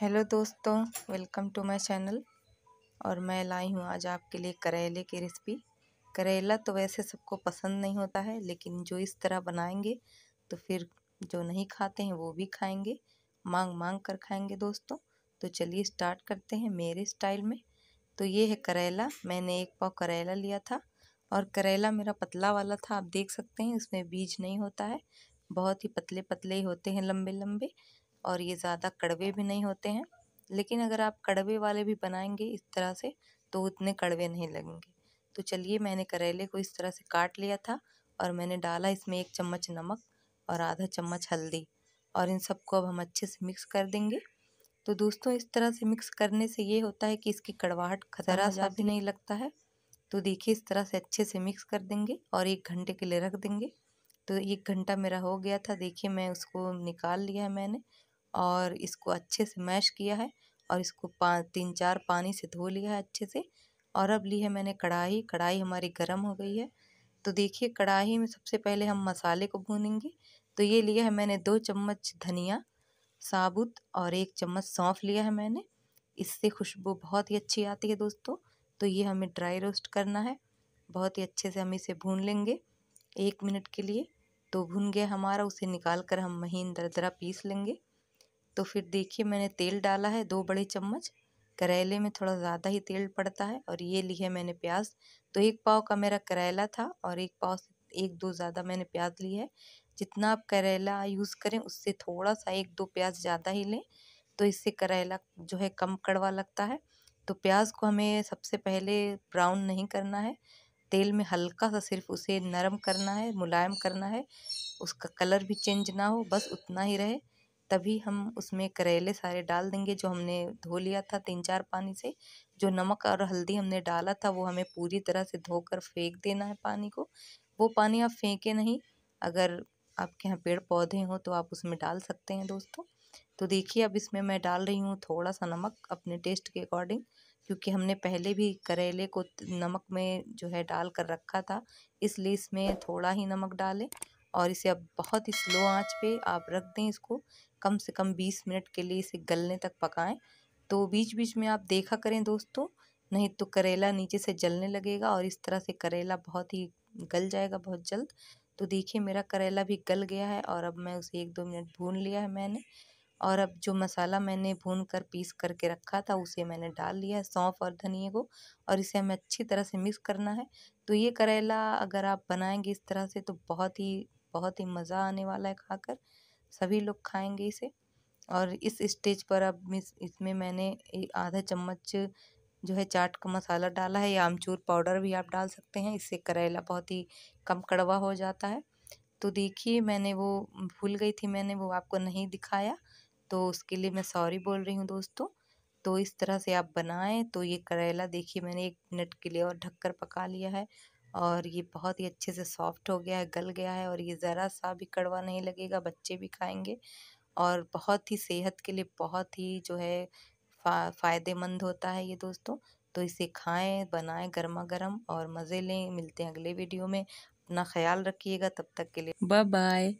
hello दोस्तों welcome to my channel और मैं लाई हूँ आज आपके लिए करेले की रेसिपी करेला तो वैसे सबको पसंद नहीं होता है लेकिन जो इस तरह बनाएंगे तो फिर जो नहीं खाते हैं वो भी खाएंगे मांग मांग कर खाएंगे दोस्तों तो चलिए स्टार्ट करते हैं मेरे स्टाइल में तो ये है करेला मैंने एक पाव करेला लिया था और करेला मेरा पतला वाला था आप देख सकते हैं उसमें बीज नहीं होता है बहुत ही पतले पतले ही होते हैं लंबे लंबे और ये ज़्यादा कड़वे भी नहीं होते हैं लेकिन अगर आप कड़वे वाले भी बनाएंगे इस तरह से तो उतने कड़वे नहीं लगेंगे तो चलिए मैंने करेले को इस तरह से काट लिया था और मैंने डाला इसमें एक चम्मच नमक और आधा चम्मच हल्दी और इन सबको अब हम अच्छे से मिक्स कर देंगे तो दोस्तों इस तरह से मिक्स करने से ये होता है कि इसकी कड़वाहट खतरा सा भी नहीं लगता है तो देखिए इस तरह से अच्छे से मिक्स कर देंगे और एक घंटे के लिए रख देंगे तो एक घंटा मेरा हो गया था देखिए मैं उसको निकाल लिया है मैंने और इसको अच्छे से मैश किया है और इसको पा तीन चार पानी से धो लिया है अच्छे से और अब ली है मैंने कढ़ाई कढ़ाई हमारी गर्म हो गई है तो देखिए कढ़ाई में सबसे पहले हम मसाले को भूनेंगे तो ये लिया है मैंने दो चम्मच धनिया साबुत और एक चम्मच सौंफ लिया है मैंने इससे खुशबू बहुत ही अच्छी आती है दोस्तों तो ये हमें ड्राई रोस्ट करना है बहुत ही अच्छे से हम इसे भून लेंगे एक मिनट के लिए तो भून गया हमारा उसे निकाल कर हम महीन दरदरा पीस लेंगे तो फिर देखिए मैंने तेल डाला है दो बड़े चम्मच करेले में थोड़ा ज़्यादा ही तेल पड़ता है और ये ली है मैंने प्याज तो एक पाव का मेरा करेला था और एक पाव से एक दो ज़्यादा मैंने प्याज ली है जितना आप करेला यूज़ करें उससे थोड़ा सा एक दो प्याज ज़्यादा ही लें तो इससे करेला जो है कम कड़वा लगता है तो प्याज को हमें सबसे पहले ब्राउन नहीं करना है तेल में हल्का सा सिर्फ उसे नरम करना है मुलायम करना है उसका कलर भी चेंज ना हो बस उतना ही रहे तभी हम उसमें करेले सारे डाल देंगे जो हमने धो लिया था तीन चार पानी से जो नमक और हल्दी हमने डाला था वो हमें पूरी तरह से धोकर फेंक देना है पानी को वो पानी आप फेंके नहीं अगर आपके यहाँ पेड़ पौधे हों तो आप उसमें डाल सकते हैं दोस्तों तो देखिए अब इसमें मैं डाल रही हूँ थोड़ा सा नमक अपने टेस्ट के अकॉर्डिंग क्योंकि हमने पहले भी करेले को नमक में जो है डाल कर रखा था इसलिए इसमें थोड़ा ही नमक डालें और इसे अब बहुत ही स्लो आंच पे आप रख दें इसको कम से कम बीस मिनट के लिए इसे गलने तक पकाएं तो बीच बीच में आप देखा करें दोस्तों नहीं तो करेला नीचे से जलने लगेगा और इस तरह से करेला बहुत ही गल जाएगा बहुत जल्द तो देखिए मेरा करेला भी गल गया है और अब मैं उसे एक दो मिनट भून लिया है मैंने और अब जो मसाला मैंने भून कर पीस करके रखा था उसे मैंने डाल लिया है सौंफ और धनिए को और इसे हमें अच्छी तरह से मिक्स करना है तो ये करेला अगर आप बनाएंगे इस तरह से तो बहुत ही बहुत ही मज़ा आने वाला है खाकर सभी लोग खाएंगे इसे और इस स्टेज पर अब मिस इसमें मैंने आधा चम्मच जो है चाट का मसाला डाला है या आमचूर पाउडर भी आप डाल सकते हैं इससे करेला बहुत ही कम कड़वा हो जाता है तो देखिए मैंने वो भूल गई थी मैंने वो आपको नहीं दिखाया तो उसके लिए मैं सॉरी बोल रही हूँ दोस्तों तो इस तरह से आप बनाएं तो ये करेला देखिए मैंने एक मिनट के लिए और ढककर पका लिया है और ये बहुत ही अच्छे से सॉफ्ट हो गया है गल गया है और ये ज़रा सा भी कड़वा नहीं लगेगा बच्चे भी खाएंगे और बहुत ही सेहत के लिए बहुत ही जो है फा, फ़ायदेमंद होता है ये दोस्तों तो इसे खाएं बनाएं गर्मा गर्म और मज़े लें मिलते हैं अगले वीडियो में अपना ख्याल रखिएगा तब तक के लिए बाय बाय